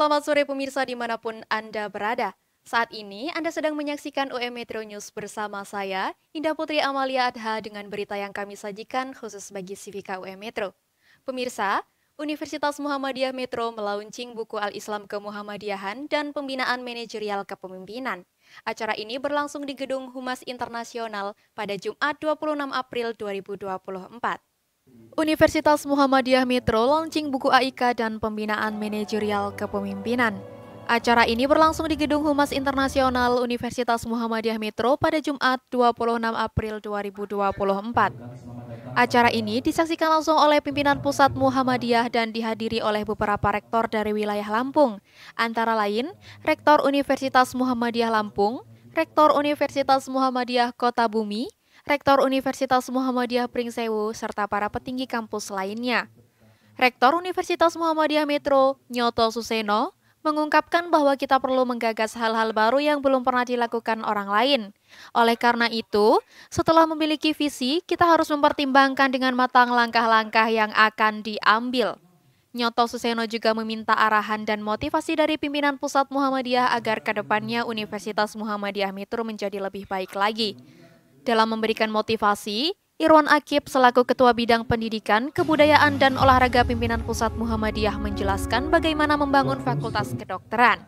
Selamat sore pemirsa dimanapun Anda berada. Saat ini Anda sedang menyaksikan UM Metro News bersama saya, Indah Putri Amalia Adha dengan berita yang kami sajikan khusus bagi Sivika UM Metro. Pemirsa, Universitas Muhammadiyah Metro melaunching buku Al-Islam ke Kemuhammadiyahan dan Pembinaan Manajerial Kepemimpinan. Acara ini berlangsung di Gedung Humas Internasional pada Jumat 26 April 2024. Universitas Muhammadiyah Metro launching buku AIK dan Pembinaan Manajerial Kepemimpinan. Acara ini berlangsung di Gedung Humas Internasional Universitas Muhammadiyah Metro pada Jumat 26 April 2024. Acara ini disaksikan langsung oleh pimpinan pusat Muhammadiyah dan dihadiri oleh beberapa rektor dari wilayah Lampung, antara lain Rektor Universitas Muhammadiyah Lampung, Rektor Universitas Muhammadiyah Kota Bumi, Rektor Universitas Muhammadiyah Pringsewu, serta para petinggi kampus lainnya. Rektor Universitas Muhammadiyah Metro, Nyoto Suseno, mengungkapkan bahwa kita perlu menggagas hal-hal baru yang belum pernah dilakukan orang lain. Oleh karena itu, setelah memiliki visi, kita harus mempertimbangkan dengan matang langkah-langkah yang akan diambil. Nyoto Suseno juga meminta arahan dan motivasi dari pimpinan pusat Muhammadiyah agar kedepannya Universitas Muhammadiyah Metro menjadi lebih baik lagi. Dalam memberikan motivasi, Irwan Akib selaku Ketua Bidang Pendidikan, Kebudayaan dan Olahraga Pimpinan Pusat Muhammadiyah menjelaskan bagaimana membangun Fakultas Kedokteran.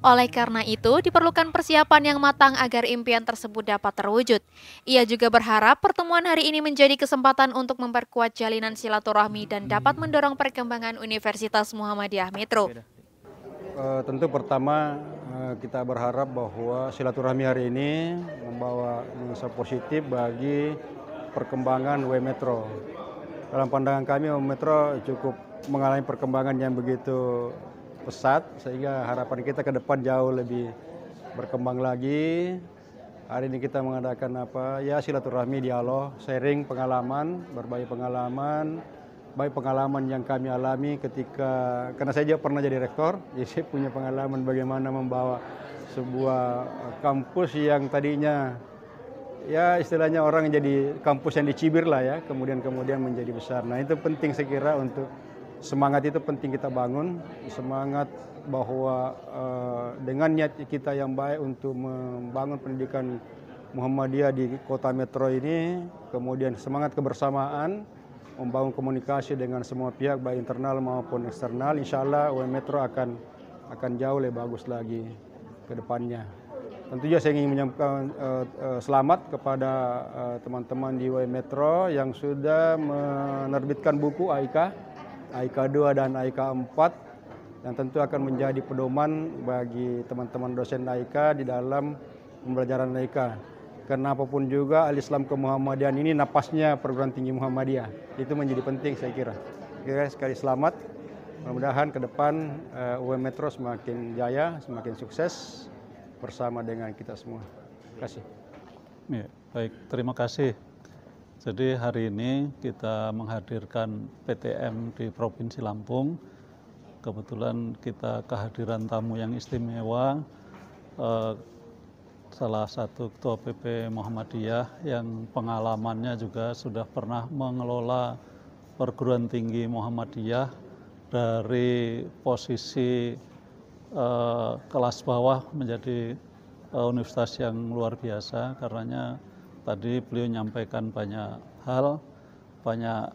Oleh karena itu, diperlukan persiapan yang matang agar impian tersebut dapat terwujud. Ia juga berharap pertemuan hari ini menjadi kesempatan untuk memperkuat jalinan silaturahmi dan dapat mendorong perkembangan Universitas Muhammadiyah Metro. Eh, tentu pertama eh, kita berharap bahwa silaturahmi hari ini membawa nuansa positif bagi perkembangan W Metro. Dalam pandangan kami W Metro cukup mengalami perkembangan yang begitu pesat sehingga harapan kita ke depan jauh lebih berkembang lagi. Hari ini kita mengadakan apa? Ya silaturahmi, dialog, sharing pengalaman, berbagi pengalaman, baik pengalaman yang kami alami ketika karena saya juga pernah jadi rektor, jadi saya punya pengalaman bagaimana membawa sebuah kampus yang tadinya ya istilahnya orang jadi kampus yang dicibir lah ya, kemudian kemudian menjadi besar. Nah itu penting saya kira untuk semangat itu penting kita bangun, semangat bahwa uh, dengan niat kita yang baik untuk membangun pendidikan Muhammadiyah di kota metro ini, kemudian semangat kebersamaan membangun komunikasi dengan semua pihak baik internal maupun eksternal. Insya Allah UM Metro akan akan jauh lebih bagus lagi ke depannya. Tentu saja saya ingin menyampaikan uh, uh, selamat kepada eh, teman-teman uh, di UM Metro yang sudah menerbitkan buku Aika, Aika 2 dan Aika 4 yang tentu akan menjadi pedoman bagi teman-teman dosen Aika di dalam pembelajaran Aika. Karena apapun juga al-Islam ke Muhammadiyah ini napasnya perguruan tinggi Muhammadiyah. Itu menjadi penting saya kira. Kira sekali selamat. Mudah-mudahan ke depan uh, UM Metro semakin jaya, semakin sukses bersama dengan kita semua. Terima kasih. Ya, baik, terima kasih. Jadi hari ini kita menghadirkan PTM di Provinsi Lampung. Kebetulan kita kehadiran tamu yang istimewa, eh, salah satu ketua PP Muhammadiyah yang pengalamannya juga sudah pernah mengelola perguruan tinggi Muhammadiyah dari posisi uh, kelas bawah menjadi uh, universitas yang luar biasa karenanya tadi beliau menyampaikan banyak hal banyak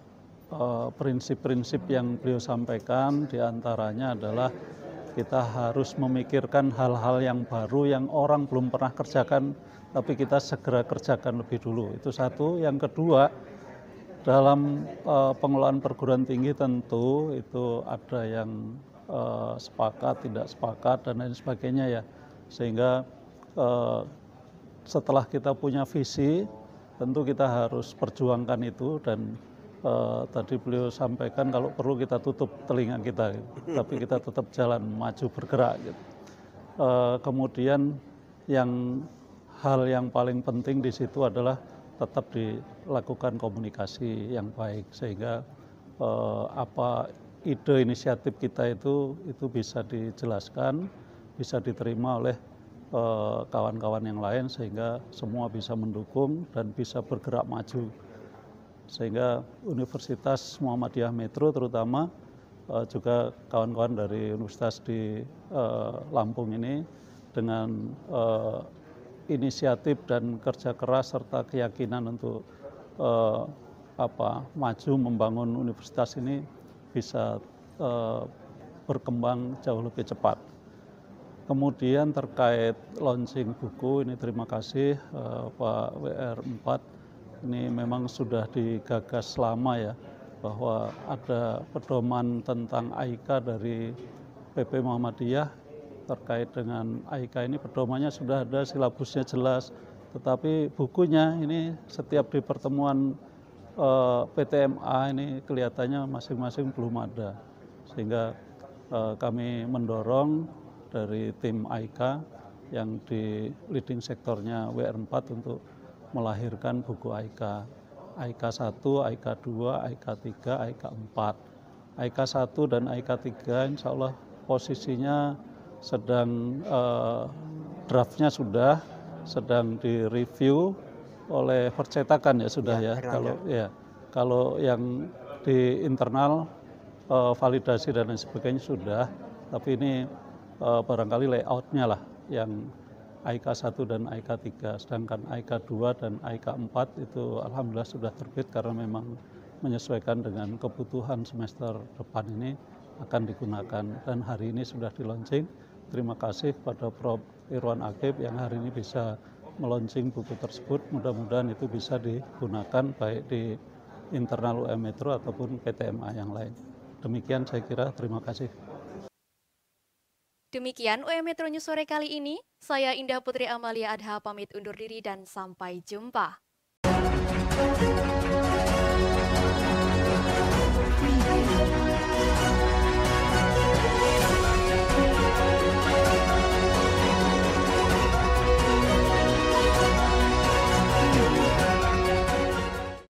eh, prinsip-prinsip uh, yang beliau sampaikan diantaranya adalah kita harus memikirkan hal-hal yang baru yang orang belum pernah kerjakan, tapi kita segera kerjakan lebih dulu. Itu satu. Yang kedua, dalam uh, pengelolaan perguruan tinggi tentu itu ada yang uh, sepakat, tidak sepakat, dan lain sebagainya ya. Sehingga uh, setelah kita punya visi, tentu kita harus perjuangkan itu dan Eh, tadi beliau sampaikan kalau perlu kita tutup telinga kita, gitu. tapi kita tetap jalan maju bergerak. Gitu. Eh, kemudian yang hal yang paling penting di situ adalah tetap dilakukan komunikasi yang baik sehingga eh, apa ide inisiatif kita itu itu bisa dijelaskan, bisa diterima oleh kawan-kawan yang lain sehingga semua bisa mendukung dan bisa bergerak maju sehingga Universitas Muhammadiyah Metro terutama eh, juga kawan-kawan dari universitas di eh, Lampung ini dengan eh, inisiatif dan kerja keras serta keyakinan untuk apa maju membangun universitas ini bisa berkembang jauh lebih cepat. Kemudian terkait launching buku ini terima kasih Pak WR 4 ini memang sudah digagas lama ya bahwa ada pedoman tentang AIKA dari PP Muhammadiyah terkait dengan AIKA ini pedomannya sudah ada silabusnya jelas tetapi bukunya ini setiap di pertemuan eh, PTMA ini kelihatannya masing-masing belum ada sehingga eh, kami mendorong dari tim AIKA yang di leading sektornya WR4 untuk melahirkan buku Aika. Aika 1, Aika 2, Aika 3, Aika 4. Aika 1 dan Aika 3 insya Allah posisinya sedang eh, draftnya sudah sedang direview oleh percetakan ya sudah iya, ya, ya. kalau ya kalau yang di internal eh, validasi dan lain sebagainya sudah tapi ini eh, barangkali layoutnya lah yang IK 1 dan IK 3. Sedangkan IK 2 dan IK 4 itu alhamdulillah sudah terbit karena memang menyesuaikan dengan kebutuhan semester depan ini akan digunakan dan hari ini sudah diluncing. Terima kasih pada Prof. Irwan Akib yang hari ini bisa meluncing buku tersebut. Mudah-mudahan itu bisa digunakan baik di internal UM Metro ataupun PTMA yang lain. Demikian saya kira. Terima kasih. Demikian UM Metro News sore kali ini. Saya Indah Putri Amalia Adha pamit undur diri dan sampai jumpa.